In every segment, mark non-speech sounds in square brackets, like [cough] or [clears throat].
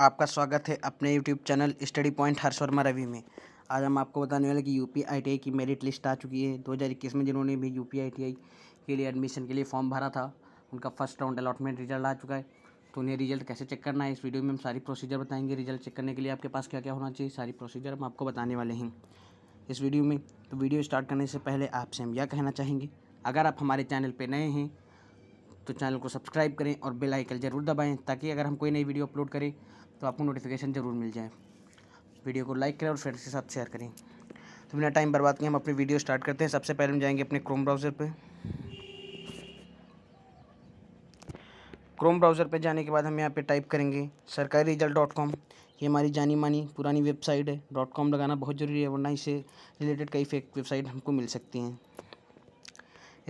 आपका स्वागत है अपने YouTube चैनल स्टडी पॉइंट हर शर्मा रवि में आज हम आपको बताने वाले कि यू पी की मेरिट लिस्ट आ चुकी है 2021 में जिन्होंने भी यू पी के लिए एडमिशन के लिए फॉर्म भरा था उनका फर्स्ट राउंड अलॉटमेंट रिजल्ट आ चुका है तो उन्हें रिजल्ट कैसे चेक करना है इस वीडियो में हम सारी प्रोसीजर बताएंगे रिजल्ट चेक करने के लिए आपके पास क्या क्या होना चाहिए सारी प्रोसीजर हम आपको बताने वाले हैं इस वीडियो में तो वीडियो स्टार्ट करने से पहले आपसे हम यह कहना चाहेंगे अगर आप हमारे चैनल पर नए हैं तो चैनल को सब्सक्राइब करें और बेल आइकन ज़रूर दबाएं ताकि अगर हम कोई नई वीडियो अपलोड करें तो आपको नोटिफिकेशन ज़रूर मिल जाए वीडियो को लाइक करें और फ्रेंड्स के साथ शेयर करें तो बिना टाइम बर्बाद किए हम अपनी वीडियो स्टार्ट करते हैं सबसे पहले हम जाएंगे अपने क्रोम ब्राउज़र पर क्रोम ब्राउज़र पर जाने के बाद हम यहाँ पर टाइप करेंगे सरकारी रिजल्ट डॉट कॉम ये हमारी जानी मानी पुरानी वेबसाइट है डॉट कॉम लगाना बहुत ज़रूरी है वरना इससे रिलेटेड कई फेक वेबसाइट हमको मिल सकती हैं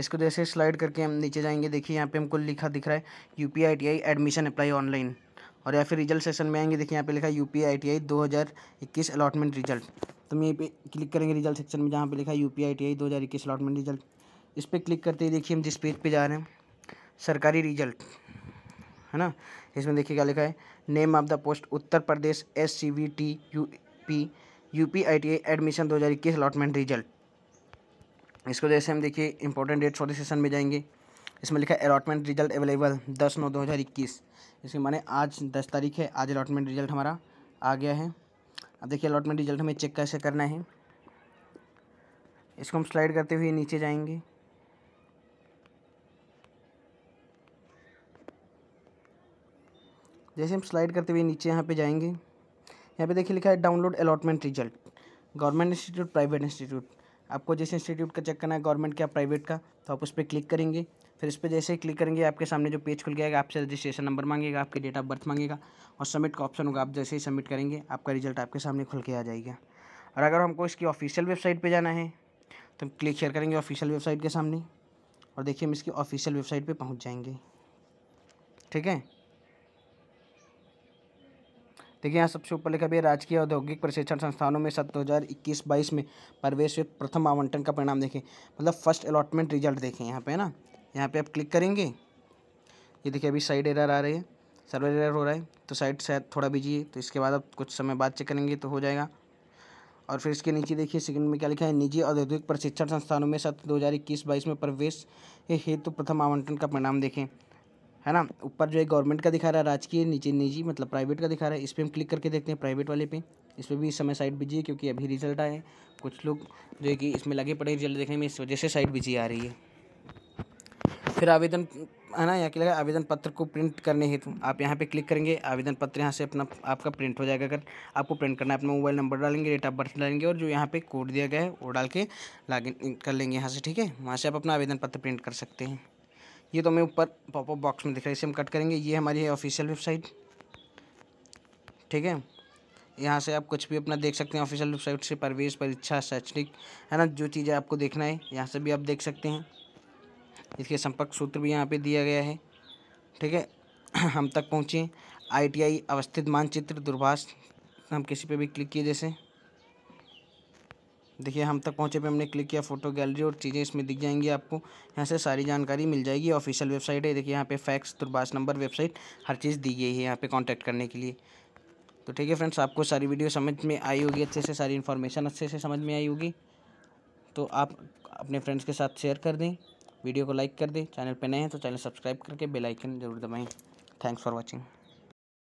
इसको जैसे तो स्लाइड करके हम नीचे जाएंगे देखिए यहाँ पे हमको लिखा दिख रहा है U P I T I admission apply online और या फिर रिजल्ट सेशन में आएंगे देखिए यहाँ पे लिखा है U P I T I दो हज़ार इक्कीस अलॉटमेंट रिजल्ट तो हम यहीं पे क्लिक करेंगे रिजल्ट सेक्शन में जहाँ पे लिखा है U P I T I दो हज़ार इक्कीस अलॉटमेंट रिजल्ट इस पर क्लिक करते ही देखिए हम जिस पेज पे जा रहे हैं सरकारी रिजल्ट है ना इसमें देखिए क्या लिखा है name of the post Uttar Pradesh S C V T U P U P I T I admission दो हज़ार इक्कीस अलॉटमेंट रिजल्ट इसको जैसे हम देखिए इंपॉर्टेंट डेट सॉरी सेशन में जाएंगे इसमें लिखा है अलॉटमेंट रिजल्ट अवेलेबल दस नौ दो हज़ार इक्कीस इसके माने आज दस तारीख है आज अलॉटमेंट रिजल्ट हमारा आ गया है अब देखिए अलॉटमेंट रिजल्ट हमें चेक कैसे करना है इसको हम स्लाइड करते हुए नीचे जाएंगे जैसे हम स्लाइड करते हुए नीचे यहाँ पे जाएंगे यहाँ पे देखिए लिखा है download allotment result government institute private institute आपको जिस इंस्टीट्यूट का चेक करना है गवर्नमेंट का प्राइवेट का तो आप उस पर क्लिक करेंगे फिर इस पर जैसे ही क्लिक करेंगे आपके सामने जो पेज खुल गया आपसे रजिस्ट्रेशन नंबर मांगेगा आपके डेट ऑफ बर्थ मांगेगा और सबमिट का ऑप्शन होगा आप जैसे ही सबमिट करेंगे आपका रिजल्ट आपके सामने खुल के आ जाएगा और अगर हमको इसकी ऑफिशियल वेबसाइट पर जाना है तो हम क्लिक शेयर करेंगे ऑफिशियल वेबसाइट के सामने और देखिए हम इसकी ऑफिशियल वेबसाइट पर पहुँच जाएंगे ठीक है देखिए यहाँ सबसे ऊपर लिखा भी है राजकीय औद्योगिक प्रशिक्षण संस्थानों में सत्र दो हज़ार इक्कीस बाईस में प्रवेश में प्रथम आवंटन का परिणाम देखें मतलब फर्स्ट अलॉटमेंट रिजल्ट देखें यहाँ पे है ना यहाँ पे आप क्लिक करेंगे ये देखिए अभी साइड एरर आ रही है सर्वर एरर हो रहा है तो साइड शायद थोड़ा बिजी है तो इसके बाद आप कुछ समय बाद चेक करेंगे तो हो जाएगा और फिर इसके नीचे देखिए सेकंड में क्या लिखा है निजी औद्योगिक प्रशिक्षण संस्थानों में सत्र दो हज़ार इक्कीस बाईस में प्रवेश हेतु तो प्रथम आवंटन का परिणाम देखें है ना ऊपर जो है गवर्नमेंट का दिखा रहा है राजकीय नीचे निजी मतलब प्राइवेट का दिखा रहा है इस पर हम क्लिक करके देखते हैं प्राइवेट वाले पे इस पर भी इस समय साइड बिजी है क्योंकि अभी रिजल्ट आए हैं कुछ लोग जो है कि इसमें लगे पड़े रिजल्ट देखने में इस वजह से साइट बिजी आ रही है फिर आवेदन है ना यहाँ के लगा आवेदन पत्र को प्रिंट करने हेतु आप यहाँ पर क्लिक करेंगे आवेदन पत्र यहाँ से अपना आपका प्रिंट हो जाएगा अगर आपको प्रिंट करना है अपना मोबाइल नंबर डालेंगे डेट ऑफ बर्थ डालेंगे और जो यहाँ पर कोड दिया गया है वो डाल के लॉगिन कर लेंगे यहाँ से ठीक है वहाँ से आप अपना आवेदन पत्र प्रिंट कर सकते हैं ये तो हमें ऊपर पॉपअप बॉक्स में दिख रहा है इसे हम कट करेंगे ये हमारी है ऑफिशियल वेबसाइट ठीक है यहाँ से आप कुछ भी अपना देख सकते हैं ऑफिशियल वेबसाइट से परवेश परीक्षा शैक्षणिक है ना जो चीज़ें आपको देखना है यहाँ से भी आप देख सकते हैं इसके संपर्क सूत्र भी यहाँ पे दिया गया है ठीक है [clears throat] हम तक पहुँचें आईटीआई अवस्थित मानचित्र दूरभाष हम किसी पे भी क्लिक किए जैसे देखिए हम तक पहुँचे पे हमने क्लिक किया फोटो गैलरी और चीज़ें इसमें दिख जाएंगी आपको यहाँ से सारी जानकारी मिल जाएगी ऑफिशियल वेबसाइट है देखिए यहाँ पे फैक्स दुर्बास नंबर वेबसाइट हर चीज़ दी गई है यहाँ पे कांटेक्ट करने के लिए तो ठीक है फ्रेंड्स आपको सारी वीडियो समझ में आई होगी अच्छे से सारी इन्फॉर्मेशन अच्छे से समझ में आई होगी तो आप अपने फ्रेंड्स के साथ शेयर कर दें वीडियो को लाइक कर दें चैनल पर नए हैं तो चैनल सब्सक्राइब करके बेलाइकन जरूर दबाएँ थैंक्स फॉर वॉचिंग